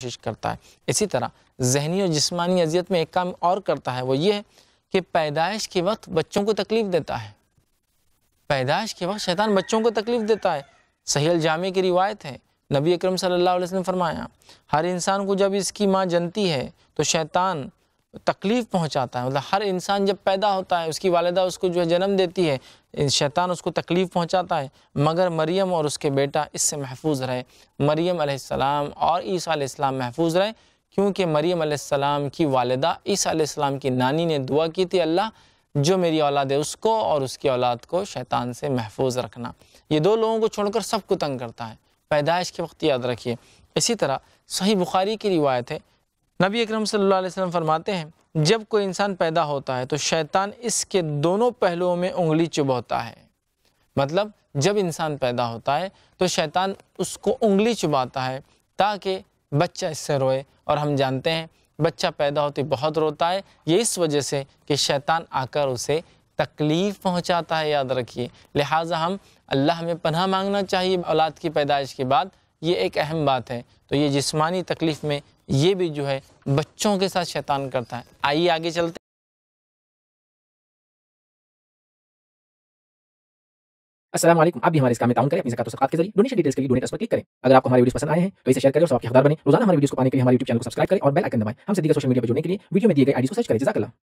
कोशिश करता है इसी तरह जहनी और जिसमानी अजियत में एक काम और करता है वो ये है कि पैदाइश के वक्त बच्चों को तकलीफ़ देता है पैदाइश के वक्त शैतान बच्चों को तकलीफ़ देता है सहील जामे की रिवायत है नबी अकरम सल्लल्लाहु अलैहि वसल्लम ने फरमाया हर इंसान को जब इसकी माँ जनती है तो शैतान तकलीफ़ पहुंचाता है मतलब हर इंसान जब पैदा होता है उसकी वालदा उसको जो है जन्म देती है शैतान उसको तकलीफ़ पहुंचाता है मगर मरियम और उसके बेटा इससे महफूज रहे मरियम अलैहिस्सलाम और ईसा अलैहिस्सलाम महफूज रहे क्योंकि मरियम अलैहिस्सलाम की वालदा ईसा अलैहिस्सलाम की नानी ने दुआ की थी अल्लाह जो मेरी औलाद है उसको और उसकी औलाद को शैतान से महफूज रखना ये दो लोगों को छोड़कर सबको तंग करता है पैदाइश के वक्त याद रखिए इसी तरह सही बुखारी की रिवायत है नबी अकरम सल्लल्लाहु अलैहि वसल्लम फरमाते हैं जब कोई इंसान पैदा होता है तो शैतान इसके दोनों पहलुओं में उंगली चुभोता है मतलब जब इंसान पैदा होता है तो शैतान उसको उंगली चुबाता है ताकि बच्चा इससे रोए और हम जानते हैं बच्चा पैदा होते बहुत रोता है ये इस वजह से कि शैतान आकर उसे तकलीफ़ पहुंचाता है याद रखिए लिहाजा हम अल्लाह में पन्ह मांगना चाहिए औलाद की पैदाइश के बाद ये एक अहम बात है तो ये जिस्मानी तकलीफ़ में ये भी जो है बच्चों के साथ शैतान करता है आइए आगे चलते असलम आप भी हमारे इस काम में टाउन करें अपनी जकातों सकात के जरिए डोनेशन डिटेल्स के लिए डोनेट पर क्लिक करें अगर आपको हमारी वीडियो पसंद आए हैं तो इसे शेयर करें और सबके हकदार बने रोजाना हमारे वीडियो को पाने के लिए हमारे यूट्यूब चैनल को सब्सक्राइब करें और बेल आइकन दबाएं हमसे दीगर सोशल मीडिया पर जुड़ने के लिए वीडियो में दिए गए आईडी को सर्च करें जजाकला